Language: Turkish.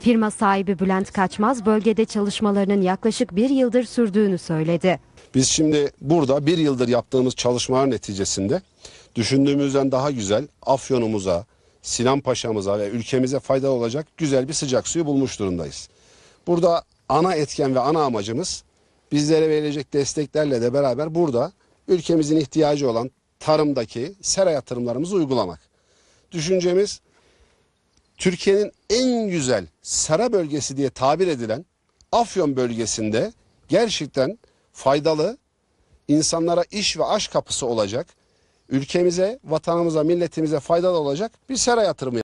Firma sahibi Bülent Kaçmaz bölgede çalışmalarının yaklaşık bir yıldır sürdüğünü söyledi. Biz şimdi burada bir yıldır yaptığımız çalışmalar neticesinde düşündüğümüzden daha güzel Afyon'umuza, Sinan Paşa'mıza ve ülkemize faydalı olacak güzel bir sıcak suyu bulmuş durumdayız. Burada ana etken ve ana amacımız bizlere verilecek desteklerle de beraber burada ülkemizin ihtiyacı olan tarımdaki sera yatırımlarımızı uygulamak. Düşüncemiz Türkiye'nin en güzel sera bölgesi diye tabir edilen Afyon bölgesinde gerçekten faydalı, insanlara iş ve aş kapısı olacak, ülkemize, vatanımıza, milletimize faydalı olacak bir sera yatırımı